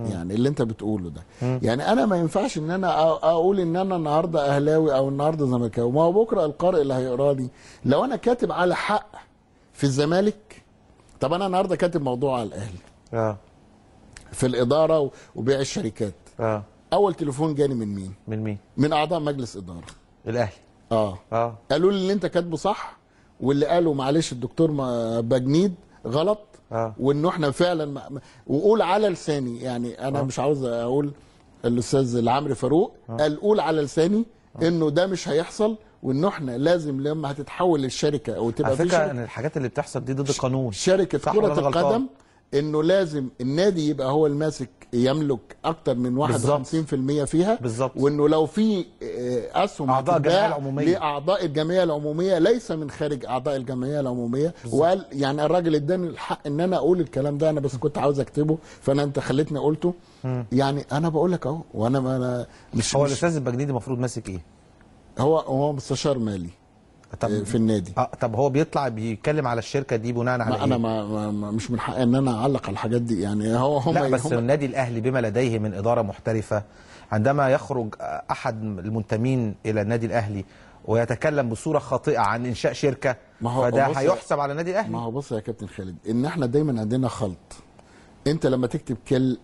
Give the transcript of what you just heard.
يعني اللي انت بتقوله ده يعني انا ما ينفعش ان انا اقول ان انا النهارده اهلاوي او النهارده زملكاوي ما هو بكره القارئ اللي هيقراني لو انا كاتب على حق في الزمالك طب انا النهارده كاتب موضوع على الاهلي اه في الاداره وبيع الشركات اه اول تليفون جاني من مين من مين من اعضاء مجلس اداره الاهلي اه اه قالوا لي اللي انت كاتبه صح واللي قاله معلش الدكتور بجنيد غلط آه. وانه احنا فعلا ما... وقول على لساني يعني انا آه. مش عاوز اقول الاستاذ العمري فاروق آه. قال قول على لساني آه. انه ده مش هيحصل وان احنا لازم لما هتتحول للشركه او تبقى على فكره ان الحاجات اللي بتحصل دي ضد القانون شركه كره القدم انه لازم النادي يبقى هو الماسك يملك اكتر من 51% فيها بالظبط وانه لو في آه، اسهم اعضاء الجمعيه العموميه لاعضاء الجمعيه العموميه ليس من خارج اعضاء الجمعيه العموميه بالزبط. وقال يعني الراجل اداني الحق ان انا اقول الكلام ده انا بس كنت عاوز اكتبه فانا انت خليتني قلته م. يعني انا بقول لك اهو وانا انا مش هو الاستاذ البجنيدي المفروض ماسك ايه؟ هو هو مستشار مالي طب في النادي اه طب هو بيطلع بيتكلم على الشركه دي بناء على ايه؟ انا ما, ما مش من حقي ان انا اعلق على الحاجات دي يعني هو هم لا بس هم النادي الاهلي بما لديه من اداره محترفه عندما يخرج احد المنتمين الى النادي الاهلي ويتكلم بصوره خاطئه عن انشاء شركه ما هو فده هيحسب على النادي الاهلي ما هو بص يا كابتن خالد ان احنا دايما عندنا خلط انت لما تكتب كل